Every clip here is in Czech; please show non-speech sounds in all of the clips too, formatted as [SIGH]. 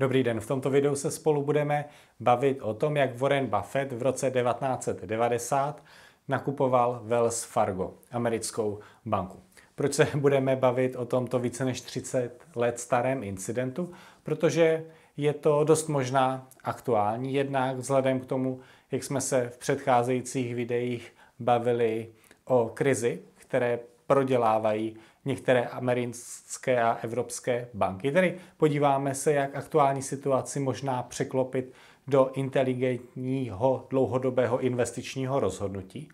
Dobrý den, v tomto videu se spolu budeme bavit o tom, jak Warren Buffett v roce 1990 nakupoval Wells Fargo, americkou banku. Proč se budeme bavit o tomto více než 30 let starém incidentu? Protože je to dost možná aktuální, jednak vzhledem k tomu, jak jsme se v předcházejících videích bavili o krizi, které prodělávají některé americké a evropské banky. Tedy podíváme se, jak aktuální situaci možná překlopit do inteligentního dlouhodobého investičního rozhodnutí.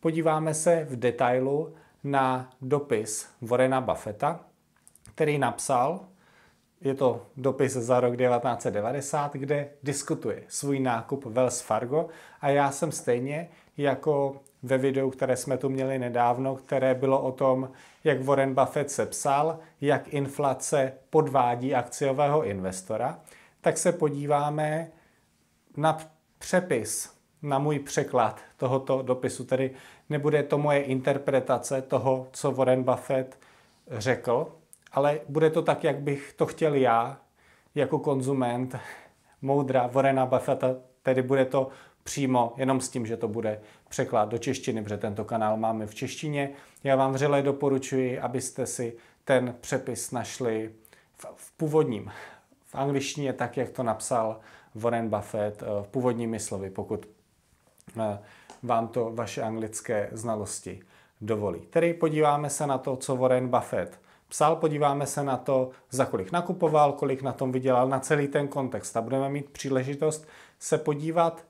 Podíváme se v detailu na dopis Warrena Buffetta, který napsal, je to dopis za rok 1990, kde diskutuje svůj nákup Wells Fargo a já jsem stejně jako ve videu, které jsme tu měli nedávno, které bylo o tom, jak Warren Buffett sepsal, jak inflace podvádí akciového investora, tak se podíváme na přepis, na můj překlad tohoto dopisu. Tedy nebude to moje interpretace toho, co Warren Buffett řekl, ale bude to tak, jak bych to chtěl já, jako konzument [LAUGHS] moudra Warrena Buffetta, tedy bude to přímo, jenom s tím, že to bude překlad do češtiny, protože tento kanál máme v češtině. Já vám vřele doporučuji, abyste si ten přepis našli v, v původním, v angličtině, tak jak to napsal Warren Buffett eh, v původními slovy, pokud eh, vám to vaše anglické znalosti dovolí. Tedy podíváme se na to, co Warren Buffett psal, podíváme se na to, za kolik nakupoval, kolik na tom vydělal, na celý ten kontext. A budeme mít příležitost se podívat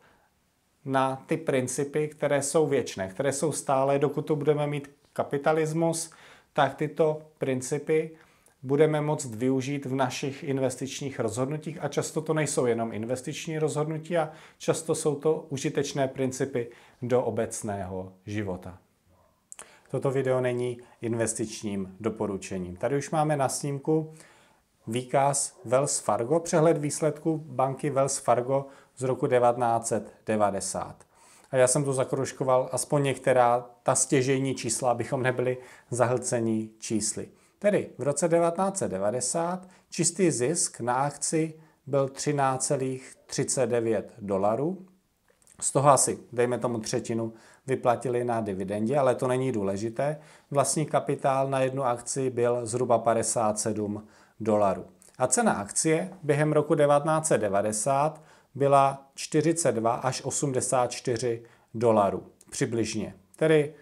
na ty principy, které jsou věčné, které jsou stále, dokud tu budeme mít kapitalismus, tak tyto principy budeme moct využít v našich investičních rozhodnutích a často to nejsou jenom investiční rozhodnutí a často jsou to užitečné principy do obecného života. Toto video není investičním doporučením. Tady už máme na snímku výkaz Wells Fargo, přehled výsledků banky Wells Fargo z roku 1990. A já jsem tu zakroužkoval aspoň některá ta stěžejní čísla, abychom nebyli zahlcení čísly. Tedy v roce 1990 čistý zisk na akci byl 13,39 dolarů. Z toho asi, dejme tomu třetinu, vyplatili na dividendě, ale to není důležité. Vlastní kapitál na jednu akci byl zhruba 57 dolarů. A cena akcie během roku 1990 byla 42 až 84 dolarů přibližně. Tedy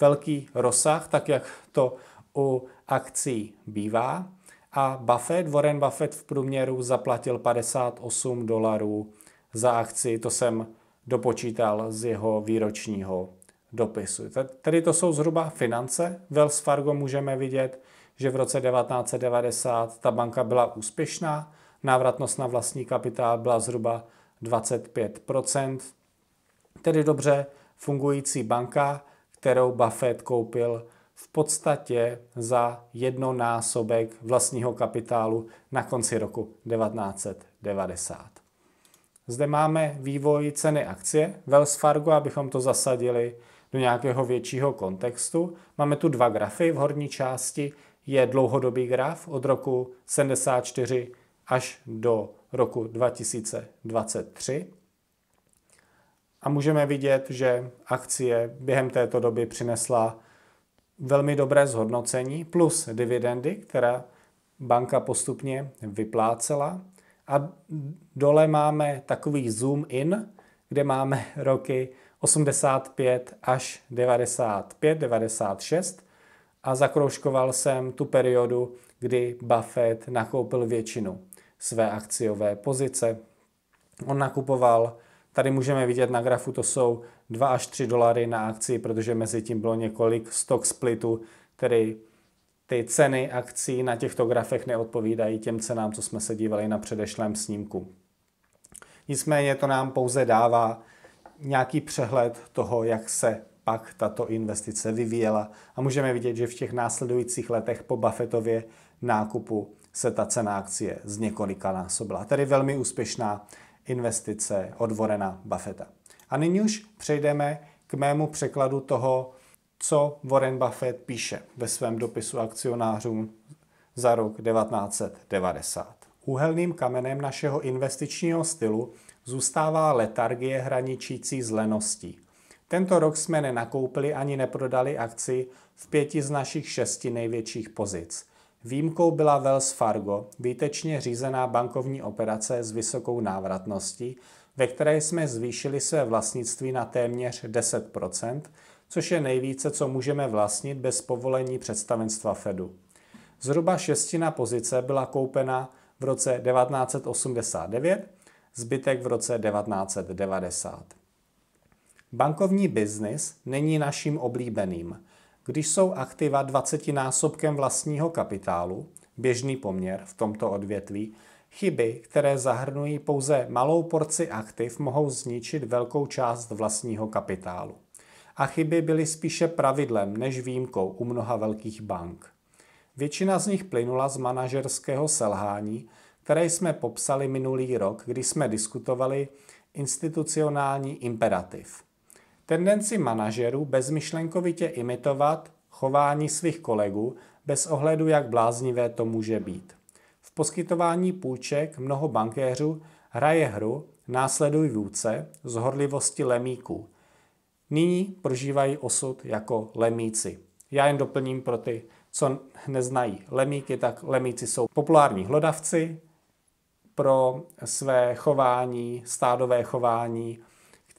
velký rozsah, tak jak to u akcí bývá. A Buffett, Warren Buffett v průměru zaplatil 58 dolarů za akci, to jsem dopočítal z jeho výročního dopisu. Tedy to jsou zhruba finance. Wells Fargo můžeme vidět, že v roce 1990 ta banka byla úspěšná, návratnost na vlastní kapitál byla zhruba 25 tedy dobře fungující banka, kterou Buffett koupil v podstatě za jednonásobek vlastního kapitálu na konci roku 1990. Zde máme vývoj ceny akcie Wells Fargo, abychom to zasadili do nějakého většího kontextu. Máme tu dva grafy. V horní části je dlouhodobý graf od roku 74 až do roku 2023. A můžeme vidět, že akcie během této doby přinesla velmi dobré zhodnocení plus dividendy, která banka postupně vyplácela. A dole máme takový zoom in, kde máme roky 85 až 95, 96 a zakroužkoval jsem tu periodu, kdy Buffett nakoupil většinu své akciové pozice. On nakupoval, tady můžeme vidět na grafu, to jsou 2 až 3 dolary na akci, protože mezi tím bylo několik stock splitů, který ty ceny akcí na těchto grafech neodpovídají těm cenám, co jsme se dívali na předešlém snímku. Nicméně to nám pouze dává nějaký přehled toho, jak se pak tato investice vyvíjela a můžeme vidět, že v těch následujících letech po Buffettově nákupu se ta cena akcie z několika násobila. Tedy velmi úspěšná investice od Warrena Buffetta. A nyní už přejdeme k mému překladu toho, co Warren Buffett píše ve svém dopisu akcionářům za rok 1990. Úhelným kamenem našeho investičního stylu zůstává letargie hraničící s leností. Tento rok jsme nenakoupili ani neprodali akci v pěti z našich šesti největších pozic. Výjimkou byla Wells Fargo, výtečně řízená bankovní operace s vysokou návratností, ve které jsme zvýšili své vlastnictví na téměř 10 což je nejvíce, co můžeme vlastnit bez povolení představenstva Fedu. Zhruba šestina pozice byla koupena v roce 1989, zbytek v roce 1990. Bankovní biznis není naším oblíbeným – když jsou aktiva 20 násobkem vlastního kapitálu, běžný poměr v tomto odvětví, chyby, které zahrnují pouze malou porci aktiv, mohou zničit velkou část vlastního kapitálu. A chyby byly spíše pravidlem než výjimkou u mnoha velkých bank. Většina z nich plynula z manažerského selhání, které jsme popsali minulý rok, kdy jsme diskutovali institucionální imperativ – Tendenci manažerů bezmyšlenkovitě imitovat chování svých kolegů bez ohledu, jak bláznivé to může být. V poskytování půjček mnoho bankéřů hraje hru Následuj vůdce z horlivosti lemíků. Nyní prožívají osud jako lemíci. Já jen doplním pro ty, co neznají lemíky, tak lemíci jsou populární hlodavci pro své chování, stádové chování,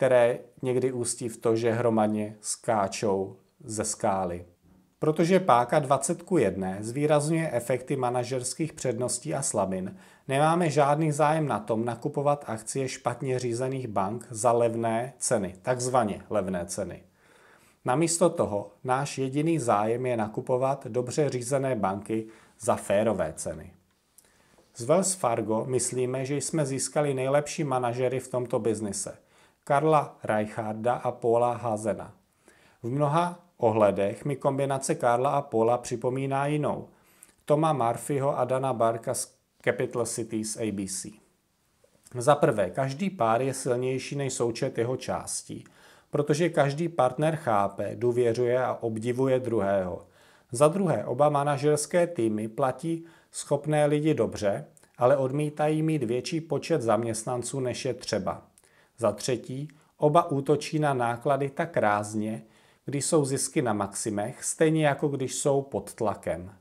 které někdy ústí v to, že hromadně skáčou ze skály. Protože páka 20 ku 1 zvýrazňuje efekty manažerských předností a slabin, nemáme žádný zájem na tom nakupovat akcie špatně řízených bank za levné ceny, takzvaně levné ceny. Namísto toho náš jediný zájem je nakupovat dobře řízené banky za férové ceny. Z Wells Fargo myslíme, že jsme získali nejlepší manažery v tomto biznise – Karla Reicharda a Paula Hazena. V mnoha ohledech mi kombinace Karla a Paula připomíná jinou. Toma Murphyho a Dana Barka z Capital Cities ABC. Za prvé, každý pár je silnější než součet jeho částí, protože každý partner chápe, důvěřuje a obdivuje druhého. Za druhé, oba manažerské týmy platí schopné lidi dobře, ale odmítají mít větší počet zaměstnanců, než je třeba. Za třetí, oba útočí na náklady tak rázně, když jsou zisky na maximech, stejně jako když jsou pod tlakem.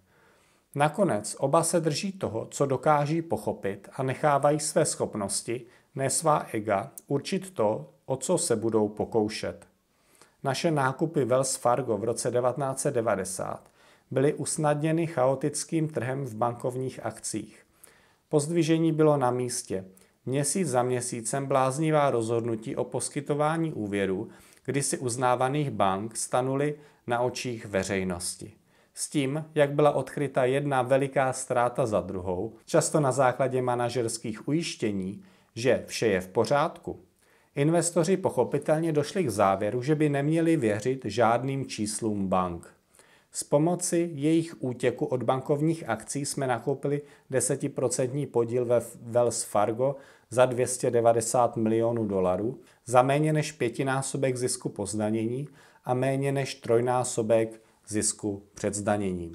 Nakonec oba se drží toho, co dokáží pochopit a nechávají své schopnosti, ne svá ega, určit to, o co se budou pokoušet. Naše nákupy Wells Fargo v roce 1990 byly usnadněny chaotickým trhem v bankovních akcích. Pozdvižení bylo na místě – měsíc za měsícem bláznivá rozhodnutí o poskytování úvěru si uznávaných bank stanuly na očích veřejnosti. S tím, jak byla odkryta jedna veliká ztráta za druhou, často na základě manažerských ujištění, že vše je v pořádku, investoři pochopitelně došli k závěru, že by neměli věřit žádným číslům bank. S pomoci jejich útěku od bankovních akcí jsme nakoupili 10% podíl ve Wells Fargo za 290 milionů dolarů, za méně než pětinásobek zisku po zdanění a méně než trojnásobek zisku před zdaněním.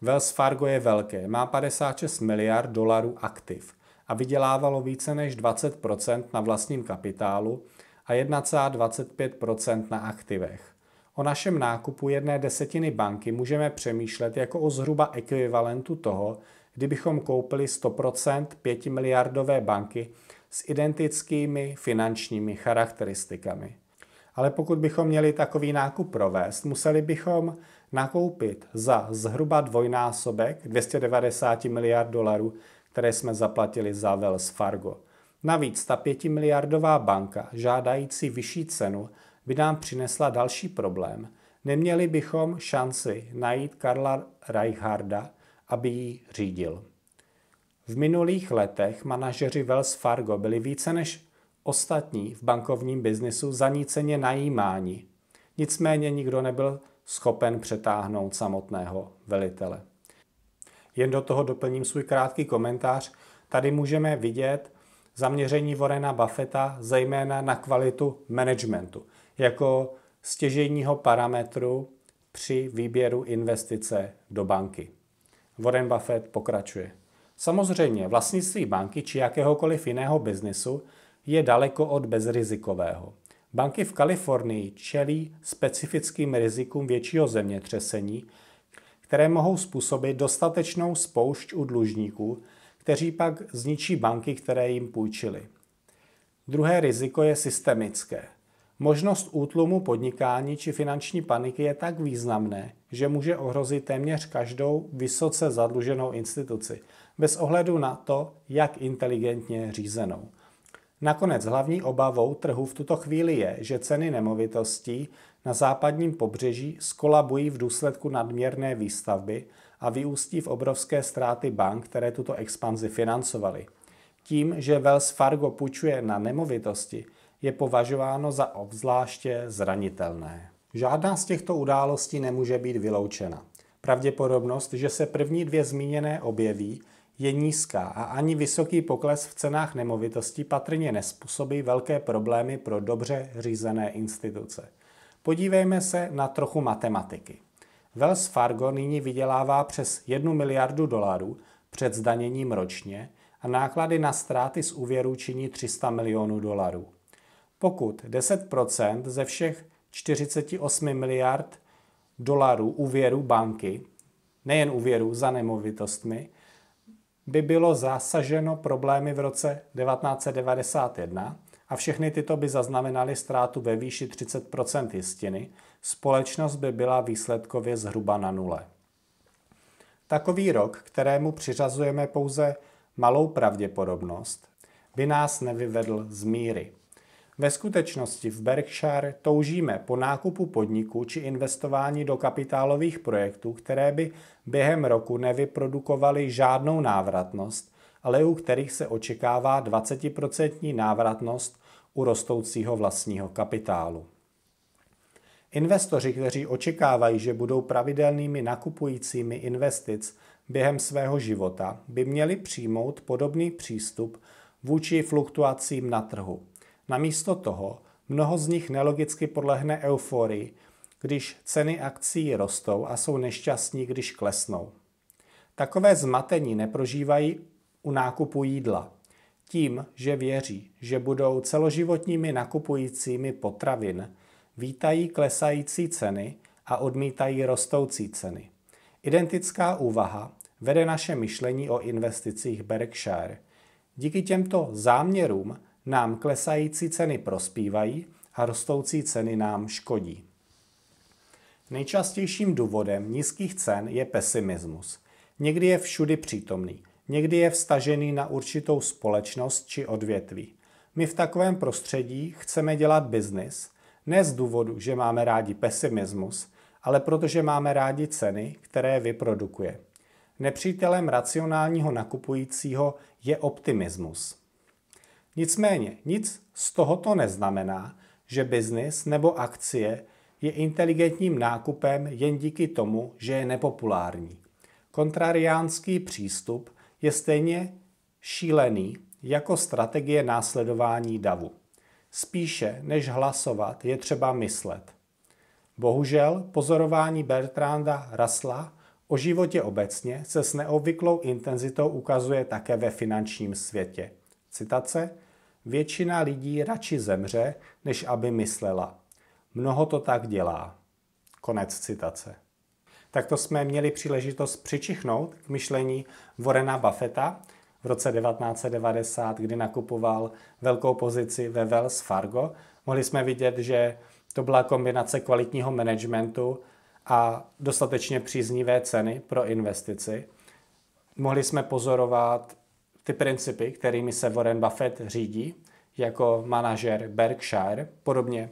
Wells Fargo je velké, má 56 miliard dolarů aktiv a vydělávalo více než 20 na vlastním kapitálu a 1,25 na aktivech. O našem nákupu jedné desetiny banky můžeme přemýšlet jako o zhruba ekvivalentu toho, kdybychom koupili 100% 5 miliardové banky s identickými finančními charakteristikami. Ale pokud bychom měli takový nákup provést, museli bychom nakoupit za zhruba dvojnásobek 290 miliard dolarů, které jsme zaplatili za Wells Fargo. Navíc ta 5 miliardová banka, žádající vyšší cenu, by nám přinesla další problém. Neměli bychom šanci najít Karla Reicharda, aby ji řídil. V minulých letech manažeři Wells Fargo byli více než ostatní v bankovním biznisu zaníceně najímáni. Nicméně nikdo nebyl schopen přetáhnout samotného velitele. Jen do toho doplním svůj krátký komentář. Tady můžeme vidět zaměření Vorena Buffetta zejména na kvalitu managementu jako stěžejního parametru při výběru investice do banky. Warren Buffett pokračuje. Samozřejmě vlastnictví banky či jakéhokoliv jiného biznisu je daleko od bezrizikového. Banky v Kalifornii čelí specifickým rizikům většího zemětřesení, které mohou způsobit dostatečnou spoušť u dlužníků, kteří pak zničí banky, které jim půjčili. Druhé riziko je systemické. Možnost útlumu podnikání či finanční paniky je tak významné, že může ohrozit téměř každou vysoce zadluženou instituci, bez ohledu na to, jak inteligentně řízenou. Nakonec hlavní obavou trhu v tuto chvíli je, že ceny nemovitostí na západním pobřeží skolabují v důsledku nadměrné výstavby a vyústí v obrovské ztráty bank, které tuto expanzi financovaly. Tím, že Wells Fargo půjčuje na nemovitosti, je považováno za obzvláště zranitelné. Žádná z těchto událostí nemůže být vyloučena. Pravděpodobnost, že se první dvě zmíněné objeví, je nízká a ani vysoký pokles v cenách nemovitostí patrně nespůsobí velké problémy pro dobře řízené instituce. Podívejme se na trochu matematiky. Wells Fargo nyní vydělává přes 1 miliardu dolarů před zdaněním ročně a náklady na ztráty z úvěru činí 300 milionů dolarů. Pokud 10% ze všech 48 miliard dolarů úvěru banky, nejen úvěru za nemovitostmi, by bylo zasaženo problémy v roce 1991 a všechny tyto by zaznamenaly ztrátu ve výši 30 jistiny, společnost by byla výsledkově zhruba na nule. Takový rok, kterému přiřazujeme pouze malou pravděpodobnost, by nás nevyvedl z míry. Ve skutečnosti v Berkshire toužíme po nákupu podniku či investování do kapitálových projektů, které by během roku nevyprodukovaly žádnou návratnost, ale u kterých se očekává 20% návratnost u rostoucího vlastního kapitálu. Investoři, kteří očekávají, že budou pravidelnými nakupujícími investic během svého života, by měli přijmout podobný přístup vůči fluktuacím na trhu. Namísto toho mnoho z nich nelogicky podlehne euforii, když ceny akcí rostou a jsou nešťastní, když klesnou. Takové zmatení neprožívají u nákupu jídla. Tím, že věří, že budou celoživotními nakupujícími potravin, vítají klesající ceny a odmítají rostoucí ceny. Identická úvaha vede naše myšlení o investicích Berkshire. Díky těmto záměrům nám klesající ceny prospívají a rostoucí ceny nám škodí. Nejčastějším důvodem nízkých cen je pesimismus. Někdy je všudy přítomný, někdy je vstažený na určitou společnost či odvětví. My v takovém prostředí chceme dělat biznis, ne z důvodu, že máme rádi pesimismus, ale protože máme rádi ceny, které vyprodukuje. Nepřítelem racionálního nakupujícího je optimismus. Nicméně nic z tohoto neznamená, že biznis nebo akcie je inteligentním nákupem jen díky tomu, že je nepopulární. Kontrariánský přístup je stejně šílený jako strategie následování davu. Spíše než hlasovat je třeba myslet. Bohužel pozorování Bertranda Rasla o životě obecně se s neobvyklou intenzitou ukazuje také ve finančním světě. Citace Většina lidí radši zemře, než aby myslela. Mnoho to tak dělá. Konec citace. Takto jsme měli příležitost přičichnout k myšlení Vorena Buffetta v roce 1990, kdy nakupoval velkou pozici ve Wells Fargo. Mohli jsme vidět, že to byla kombinace kvalitního managementu a dostatečně příznivé ceny pro investici. Mohli jsme pozorovat ty principy, kterými se Warren Buffett řídí, jako manažer Berkshire, podobně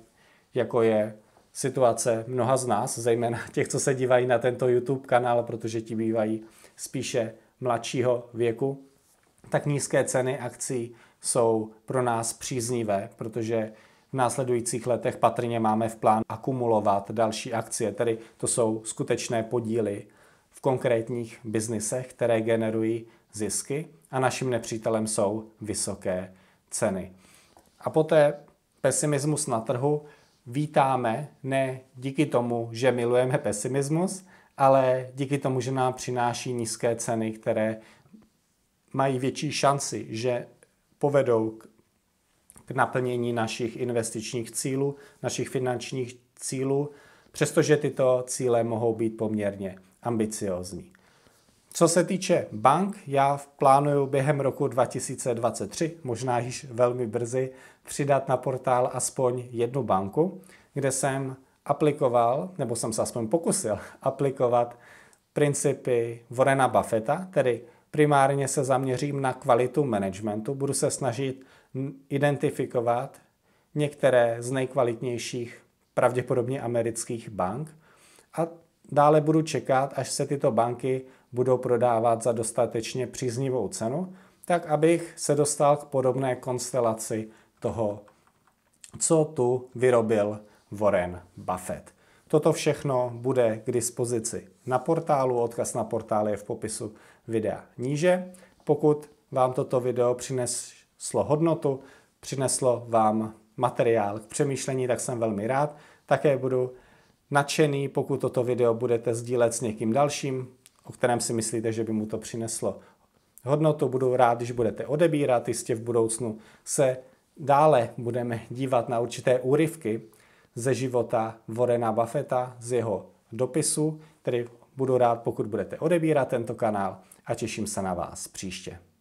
jako je situace mnoha z nás, zejména [LAUGHS] těch, co se dívají na tento YouTube kanál, protože ti bývají spíše mladšího věku, tak nízké ceny akcí jsou pro nás příznivé, protože v následujících letech patrně máme v plánu akumulovat další akcie, tedy to jsou skutečné podíly v konkrétních biznisech, které generují zisky a naším nepřítelem jsou vysoké ceny. A poté pesimismus na trhu vítáme ne díky tomu, že milujeme pesimismus, ale díky tomu, že nám přináší nízké ceny, které mají větší šanci, že povedou k, naplnění našich investičních cílů, našich finančních cílů, přestože tyto cíle mohou být poměrně ambiciozní. Co se týče bank, já plánuju během roku 2023, možná již velmi brzy, přidat na portál aspoň jednu banku, kde jsem aplikoval, nebo jsem se aspoň pokusil [LAUGHS] aplikovat principy Vorena Buffetta, tedy primárně se zaměřím na kvalitu managementu, budu se snažit identifikovat některé z nejkvalitnějších, pravděpodobně amerických bank a dále budu čekat, až se tyto banky budou prodávat za dostatečně příznivou cenu, tak abych se dostal k podobné konstelaci toho, co tu vyrobil Warren Buffett. Toto všechno bude k dispozici na portálu, odkaz na portál je v popisu videa níže. Pokud vám toto video přineslo hodnotu, přineslo vám materiál k přemýšlení, tak jsem velmi rád. Také budu nadšený, pokud toto video budete sdílet s někým dalším, o kterém si myslíte, že by mu to přineslo hodnotu. Budu rád, když budete odebírat, jistě v budoucnu se dále budeme dívat na určité úryvky ze života Vorena Buffetta, z jeho dopisu, tedy budu rád, pokud budete odebírat tento kanál a těším se na vás příště.